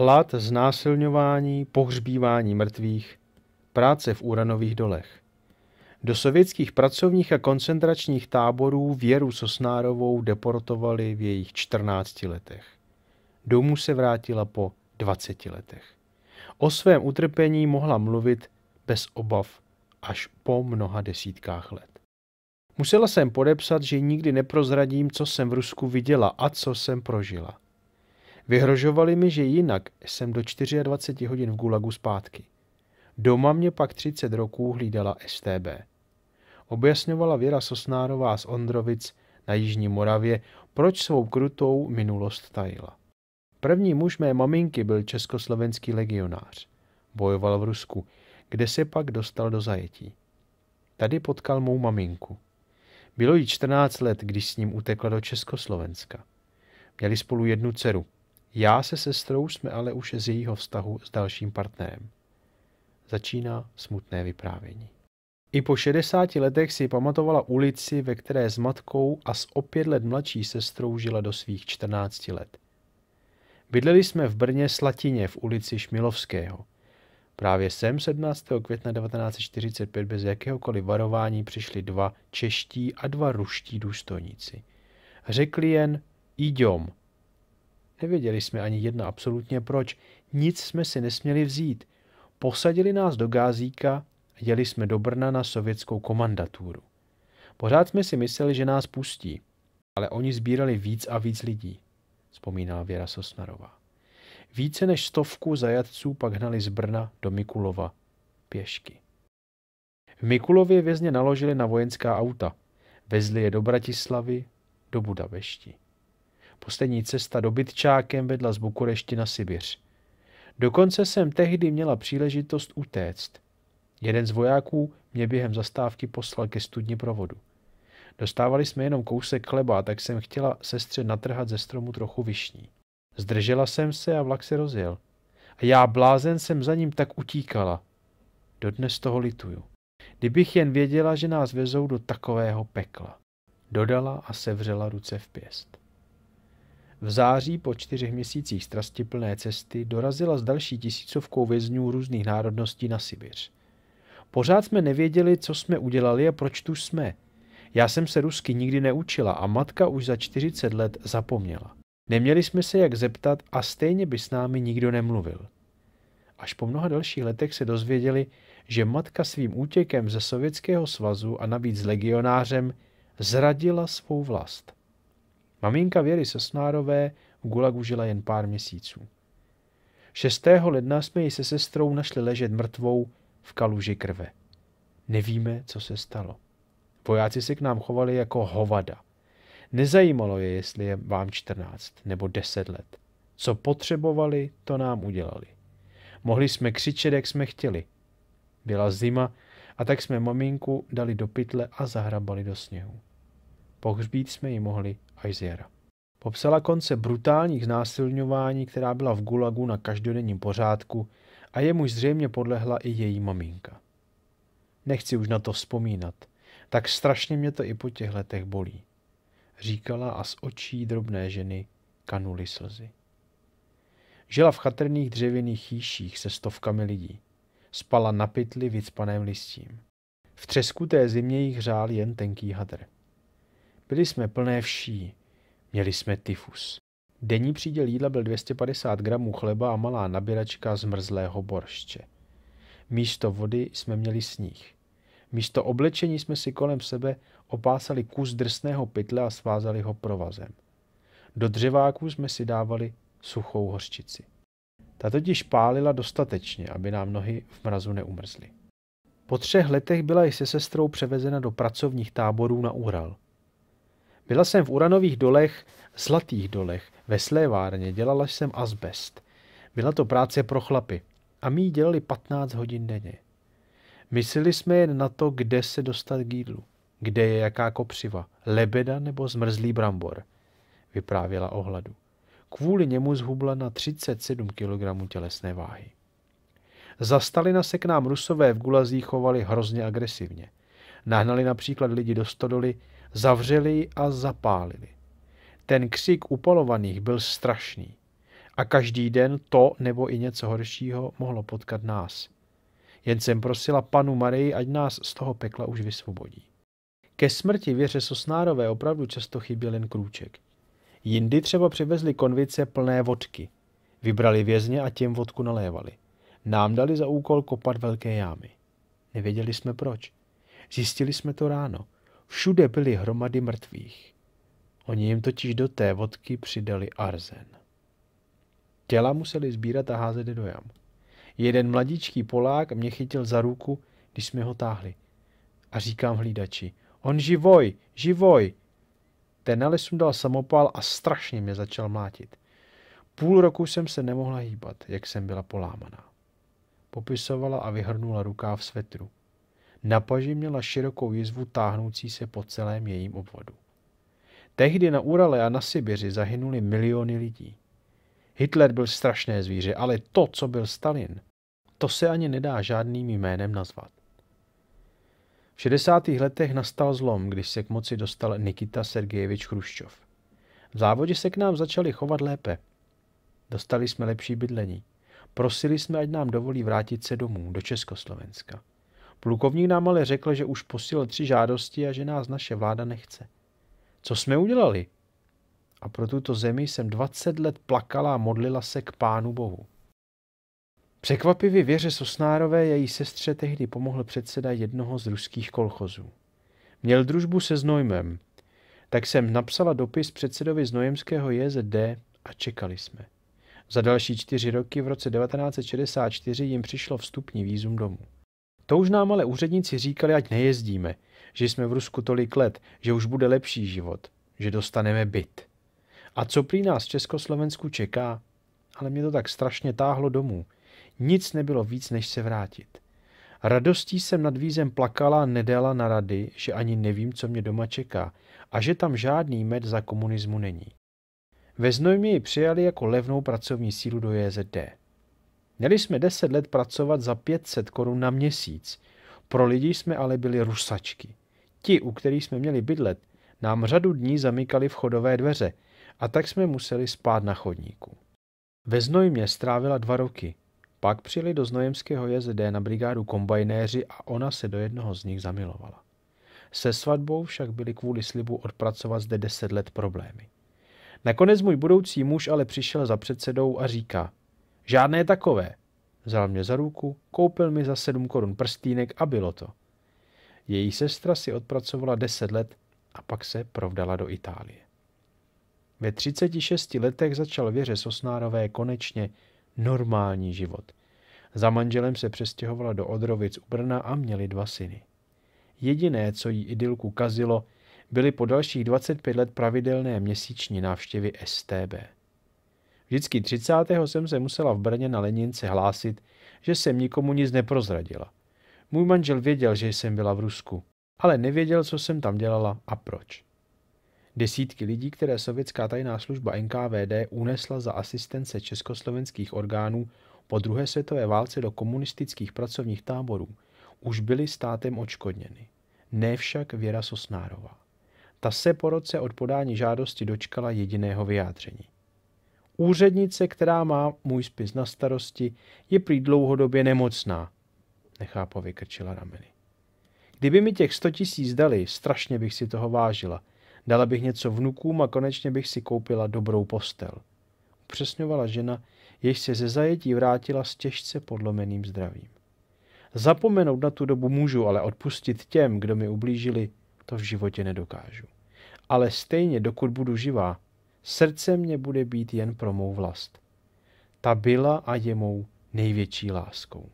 hlad, znásilňování, pohřbívání mrtvých, práce v uranových dolech. Do sovětských pracovních a koncentračních táborů Věru Sosnárovou deportovali v jejich 14 letech. Domů se vrátila po 20 letech. O svém utrpení mohla mluvit bez obav až po mnoha desítkách let. Musela jsem podepsat, že nikdy neprozradím, co jsem v Rusku viděla a co jsem prožila. Vyhrožovali mi, že jinak jsem do 24 hodin v Gulagu zpátky. Doma mě pak 30 roků hlídala STB. Objasňovala Věra Sosnárová z Ondrovic na Jižní Moravě, proč svou krutou minulost tajila. První muž mé maminky byl československý legionář. Bojoval v Rusku, kde se pak dostal do zajetí. Tady potkal mou maminku. Bylo jí 14 let, když s ním utekla do Československa. Měli spolu jednu dceru, já se sestrou jsme ale už z jejího vztahu s dalším partnerem. Začíná smutné vyprávění. I po 60 letech si pamatovala ulici, ve které s matkou a s o pět let mladší sestrou žila do svých 14 let. Bydleli jsme v Brně Slatině v ulici Šmilovského. Právě sem 17. května 1945 bez jakéhokoliv varování přišli dva čeští a dva ruští důstojníci. Řekli jen idiom – Nevěděli jsme ani jedna absolutně proč. Nic jsme si nesměli vzít. Posadili nás do Gázíka a jeli jsme do Brna na sovětskou komandaturu. Pořád jsme si mysleli, že nás pustí, ale oni sbírali víc a víc lidí, vzpomíná Věra Sosnarová. Více než stovku zajatců pak hnali z Brna do Mikulova pěšky. V Mikulově vězně naložili na vojenská auta. Vezli je do Bratislavy, do Budapešti. Poslední cesta bytčákem vedla z Bukurešti na Sibiř. Dokonce jsem tehdy měla příležitost utéct. Jeden z vojáků mě během zastávky poslal ke studni provodu. Dostávali jsme jenom kousek chleba, tak jsem chtěla sestře natrhat ze stromu trochu vyšní. Zdržela jsem se a vlak se rozjel. A já blázen jsem za ním tak utíkala. Dodnes toho lituju. Kdybych jen věděla, že nás vezou do takového pekla. Dodala a sevřela ruce v pěst. V září po čtyřech měsících strastiplné cesty dorazila s další tisícovkou vězňů různých národností na Sibiř. Pořád jsme nevěděli, co jsme udělali a proč tu jsme. Já jsem se rusky nikdy neučila a matka už za 40 let zapomněla. Neměli jsme se jak zeptat a stejně by s námi nikdo nemluvil. Až po mnoha dalších letech se dozvěděli, že matka svým útěkem ze Sovětského svazu a navíc legionářem zradila svou vlast. Maminka Věry Sosnárové v Gulagu žila jen pár měsíců. 6. ledna jsme ji se sestrou našli ležet mrtvou v kaluži krve. Nevíme, co se stalo. Vojáci se k nám chovali jako hovada. Nezajímalo je, jestli je vám 14 nebo 10 let. Co potřebovali, to nám udělali. Mohli jsme křičet, jak jsme chtěli. Byla zima a tak jsme maminku dali do pytle a zahrabali do sněhu. Pohřbít jsme ji mohli až z jara. Popsala konce brutálních znásilňování, která byla v Gulagu na každodenním pořádku a jemuž zřejmě podlehla i její maminka. Nechci už na to vzpomínat, tak strašně mě to i po těch letech bolí, říkala a z očí drobné ženy kanuly slzy. Žila v chatrných dřevěných chýších se stovkami lidí. Spala na pytli vycpaném listím. V třesku té zimě jich řál jen tenký hadr. Byli jsme plné vší. Měli jsme tyfus. Denní příděl jídla byl 250 gramů chleba a malá nabíračka zmrzlého boršče. Místo vody jsme měli sníh. Místo oblečení jsme si kolem sebe opásali kus drsného pytle a svázali ho provazem. Do dřeváků jsme si dávali suchou hořčici. Ta totiž pálila dostatečně, aby nám nohy v mrazu neumrzly. Po třech letech byla i se sestrou převezena do pracovních táborů na Ural – byla jsem v uranových dolech, zlatých dolech, ve slévárně, dělala jsem asbest. Byla to práce pro chlapy a my ji dělali 15 hodin denně. Mysleli jsme jen na to, kde se dostat k jídlu, kde je jaká kopřiva, lebeda nebo zmrzlý brambor, vyprávěla ohladu. Kvůli němu zhubla na 37 kg tělesné váhy. Za Stalina se k nám rusové v gulazích chovali hrozně agresivně. Nahnali například lidi do stodoly, Zavřeli ji a zapálili. Ten křik upalovaných byl strašný a každý den to nebo i něco horšího mohlo potkat nás. Jen jsem prosila panu Marii, ať nás z toho pekla už vysvobodí. Ke smrti věře Sosnárové opravdu často chyběl jen krůček. Jindy třeba přivezli konvice plné vodky. Vybrali vězně a těm vodku nalévali. Nám dali za úkol kopat velké jámy. Nevěděli jsme proč. Zjistili jsme to ráno. Všude byly hromady mrtvých. Oni jim totiž do té vodky přidali arzen. Těla museli sbírat a házet do jam. Jeden mladíčký Polák mě chytil za ruku, když jsme ho táhli. A říkám hlídači, on živoj, živoj. Ten lesu dal samopal a strašně mě začal mlátit. Půl roku jsem se nemohla hýbat, jak jsem byla polámaná. Popisovala a vyhrnula rukáv svetru. Na paži měla širokou jizvu táhnoucí se po celém jejím obvodu. Tehdy na Urale a na Sibiři zahynuli miliony lidí. Hitler byl strašné zvíře, ale to, co byl Stalin, to se ani nedá žádným jménem nazvat. V 60. letech nastal zlom, když se k moci dostal Nikita Sergejevič Chruščov. V závodě se k nám začali chovat lépe. Dostali jsme lepší bydlení. Prosili jsme, ať nám dovolí vrátit se domů, do Československa. Plukovník nám ale řekl, že už posílal tři žádosti a že nás naše vláda nechce. Co jsme udělali? A pro tuto zemi jsem 20 let plakala a modlila se k Pánu Bohu. Překvapivě Věře Sosnárové její sestře tehdy pomohl předseda jednoho z ruských kolchozů. Měl družbu se Znojmem, tak jsem napsala dopis předsedovi Znojemského JZD a čekali jsme. Za další čtyři roky v roce 1964 jim přišlo vstupní výzum domů. To už nám ale úředníci říkali, ať nejezdíme, že jsme v Rusku tolik let, že už bude lepší život, že dostaneme byt. A co prý nás v Československu čeká? Ale mě to tak strašně táhlo domů. Nic nebylo víc, než se vrátit. Radostí jsem nad vízem plakala a nedala na rady, že ani nevím, co mě doma čeká a že tam žádný med za komunismu není. Ve Znojmě ji přijali jako levnou pracovní sílu do JZD. Měli jsme deset let pracovat za 500 korun na měsíc. Pro lidi jsme ale byli rusačky. Ti, u kterých jsme měli bydlet, nám řadu dní zamykali vchodové dveře a tak jsme museli spát na chodníku. Ve Znojmě strávila dva roky. Pak přijeli do Znojemského JZD na brigádu kombajnéři a ona se do jednoho z nich zamilovala. Se svatbou však byly kvůli slibu odpracovat zde deset let problémy. Nakonec můj budoucí muž ale přišel za předsedou a říká – Žádné takové. Vzal mě za ruku, koupil mi za sedm korun prstýnek a bylo to. Její sestra si odpracovala deset let a pak se provdala do Itálie. Ve 36 letech začal Věře Sosnárové konečně normální život. Za manželem se přestěhovala do Odrovic u Brna a měli dva syny. Jediné, co jí idylku kazilo, byly po dalších 25 let pravidelné měsíční návštěvy STB. Vždycky 30. jsem se musela v Brně na Lenince hlásit, že jsem nikomu nic neprozradila. Můj manžel věděl, že jsem byla v Rusku, ale nevěděl, co jsem tam dělala a proč. Desítky lidí, které sovětská tajná služba NKVD unesla za asistence československých orgánů po druhé světové válce do komunistických pracovních táborů, už byly státem očkodněny. Ne však Věra Sosnárová. Ta se po roce od podání žádosti dočkala jediného vyjádření. Úřednice, která má můj spis na starosti, je prý dlouhodobě nemocná. Nechápo vykrčila rameny. Kdyby mi těch sto tisíc dali, strašně bych si toho vážila. Dala bych něco vnukům a konečně bych si koupila dobrou postel. Upřesňovala žena, jež se ze zajetí vrátila s těžce podlomeným zdravím. Zapomenout na tu dobu můžu, ale odpustit těm, kdo mi ublížili, to v životě nedokážu. Ale stejně, dokud budu živá, srdce mě bude být jen pro mou vlast. Ta byla a je mou největší láskou.